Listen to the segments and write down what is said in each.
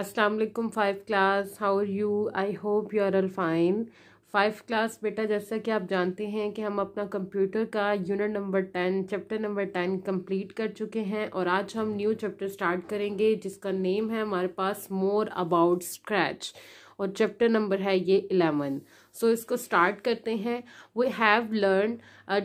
अस्सलाम वालेकुम five class how are you I hope you are all fine five class बेटा जैसा कि आप जानते हैं कि हम अपना कंप्यूटर का unit number ten chapter number ten complete कर चुके हैं और आज हम न्यू चैप्टर स्टार्ट करेंगे जिसका नेम है हमारे पास मोर अबाउट स्क्रैच और चैप्टर नंबर है ये इलेवन सो इसको स्टार्ट करते हैं we have learn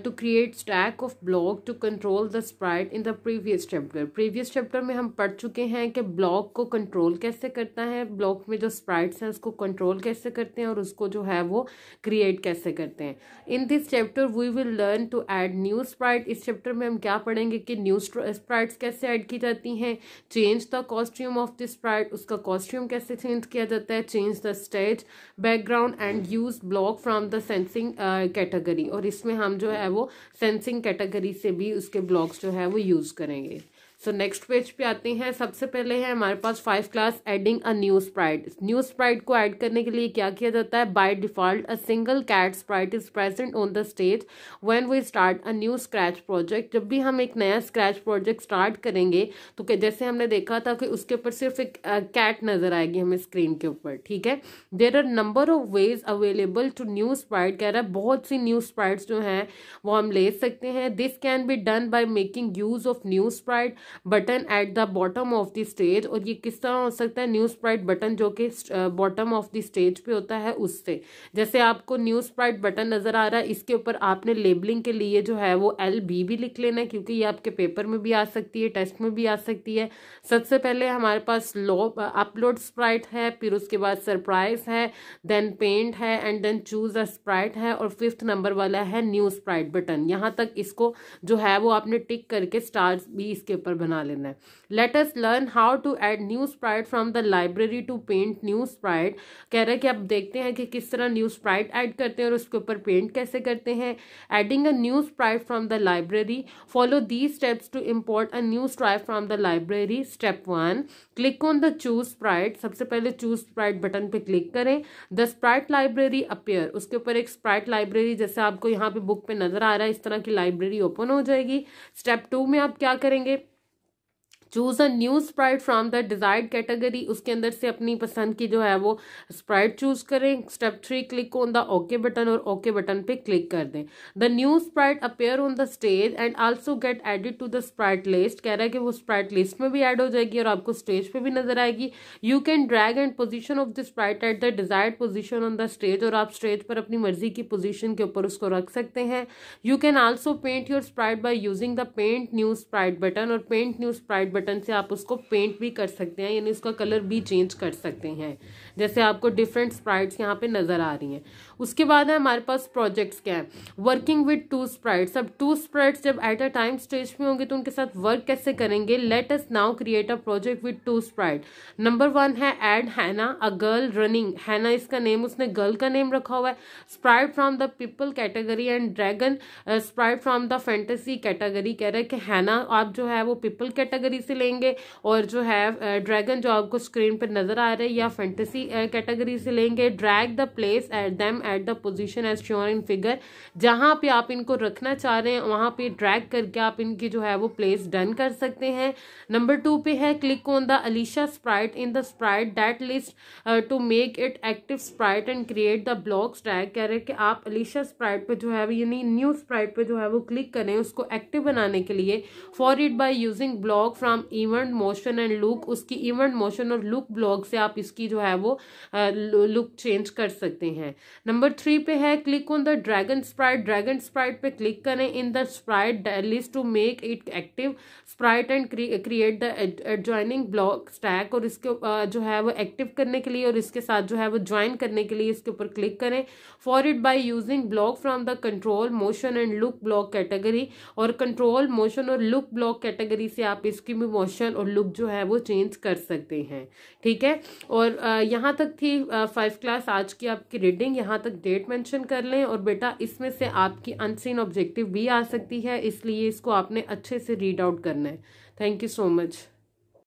to create stack of block to control the sprite in the previous chapter previous chapter में हम पढ़ चुके हैं कि ब्लॉक को कंट्रोल कैसे करता है ब्लॉक में जो स्प्राइट्स हैं उसको कंट्रोल कैसे करते हैं और उसको जो है वो क्रिएट कैसे करते हैं in this chapter we will learn to add new sprite इस चैप्टर में हम क्या पढ़ेंगे कि न्यू स्प्राइट्स कैसे ऐड की जाती हैं change the costume of the sprite उसका कॉस्ट्यूम कैसे चेंज किया जाता है change the stage background and use block from the sensing category और इसमें हम जो है वो सेंसिंग कैटेगरी से भी उसके ब्लॉक्स जो है वो यूज़ करेंगे सो नेक्स्ट पेज पे आते हैं सबसे पहले है हमारे पास five class adding a new sprite new sprite को ऐड करने के लिए क्या किया जाता है by default a single cat sprite is present on the stage when we start a new Scratch project जब भी हम एक नया स्क्रैच प्रोजेक्ट स्टार्ट करेंगे तो जैसे हमने देखा था कि उसके ऊपर सिर्फ एक कैट uh, नजर आएगी हमें स्क्रीन के ऊपर ठीक है there are number of ways available to new sprite कह रहा है बहुत सी न्यू स्प्राइट जो हैं वो हम ले सकते हैं this can be done by making use of new sprite button at the bottom of the stage और ये किस तरह हो सकता है न्यूज प्राइट बटन जो कि बॉटम ऑफ द स्टेज पे होता है उससे जैसे आपको न्यूज प्राइट बटन नज़र आ रहा है इसके ऊपर आपने लेबलिंग के लिए जो है वो एल बी भी लिख लेना है क्योंकि ये आपके पेपर में भी आ सकती है टेस्ट में भी आ सकती है सबसे पहले हमारे पास लो अपलोड स्प्राइट है फिर उसके बाद सरप्राइज है देन पेंट है and then choose a sprite है और फिफ्थ नंबर वाला है न्यूज स्प्राइट बटन यहाँ तक इसको जो है वो आपने टिक करके स्टार्स भी इसके ऊपर बना लेना है let us learn how to add new sprite from the library to paint new sprite कह रहे हैं कि आप देखते हैं कि किस तरह न्यू स्प्राइट ऐड करते हैं और उसके ऊपर पेंट कैसे करते हैं adding a new sprite from the library follow the steps to import a new sprite from the library step one click on the choose sprite सबसे पहले चूज स्प्राइट बटन पर क्लिक करें द स्प्राइट लाइब्रेरी अपेयर उसके ऊपर एक Sprite library जैसे आपको यहाँ पे बुक पे नजर आ रहा है इस तरह की लाइब्रेरी ओपन हो जाएगी स्टेप टू में आप क्या करेंगे choose a new sprite from the desired category उसके अंदर से अपनी पसंद की जो है वो स्प्राइट चूज़ करें step three click on the okay button और ओके okay बटन पे क्लिक कर दें the new sprite appear on the stage and also get added to the sprite list कह रहा है कि वो स्प्राइट लिस्ट में भी ऐड हो जाएगी और आपको स्टेज पर भी नजर आएगी you can drag and position of the sprite at the desired position on the stage और आप स्टेज पर अपनी मर्जी की पोजिशन के ऊपर उसको रख सकते हैं you can also paint your sprite by using the paint new sprite button और paint new sprite button button से आप उसको पेंट भी कर सकते हैं यानी उसका कलर भी चेंज कर सकते हैं जैसे आपको डिफरेंट स्प्राइट्स यहाँ पे नज़र आ रही हैं उसके बाद है हमारे पास प्रोजेक्ट्स क्या है वर्किंग विद टू स्प्राइट्स अब टू स्प्राइट्स जब एट अ टाइम स्टेज में होंगे तो उनके साथ वर्क कैसे करेंगे let us now create a project with two sprite number one है एड हैना अ गर्ल रनिंग हैना इसका नेम उसने गर्ल का नेम रखा हुआ है sprite from the people category and dragon sprite from the fantasy category कह रहे हैं कि हैना आप जो है वो पीपल कैटेगरी लेंगे और जो है ड्रैगन जो आपको स्क्रीन पर नजर आ रहे है या फेंटेसी कैटेगरी से लेंगे drag the place at them at the position as sure in figure जहाँ पे आप इनको रखना चाह रहे हैं वहाँ पे ड्रैग करके आप इनकी जो है वो प्लेस डन कर सकते हैं नंबर टू पे है click on the Alisha sprite in the sprite that list to make it active sprite and create the blocks drag कह रहे हैं कि आप अलीशा स्प्राइट पर जो है यानी न्यू स्प्राइट पर जो है वो क्लिक करें उसको एक्टिव बनाने के लिए for it by using block from नाम इवेंट मोशन एंड लुक उसकी इवेंट मोशन और लुक ब्लॉग से आप इसकी जो है वो लुक चेंज कर सकते हैं नंबर थ्री पे है click on the dragon sprite dragon sprite पे क्लिक करें in the sprite list to make it active sprite and create the joining block stack और इसके जो है वो एक्टिव करने के लिए और इसके साथ जो है वो ज्वाइन करने के लिए इसके ऊपर क्लिक करें for it by using block from the control motion and look block category और कंट्रोल मोशन और लुक ब्लॉक कैटेगरी से आप इसकी भी मोशन और लुक जो है वो चेंज कर सकते हैं ठीक है और यहाँ तक थी फाइव क्लास आज की आपकी रीडिंग यहाँ तक डेट मेंशन कर लें और बेटा इसमें से आपकी अनसीन ऑब्जेक्टिव भी आ सकती है इसलिए इसको आपने अच्छे से रीड आउट करना है थैंक यू सो मच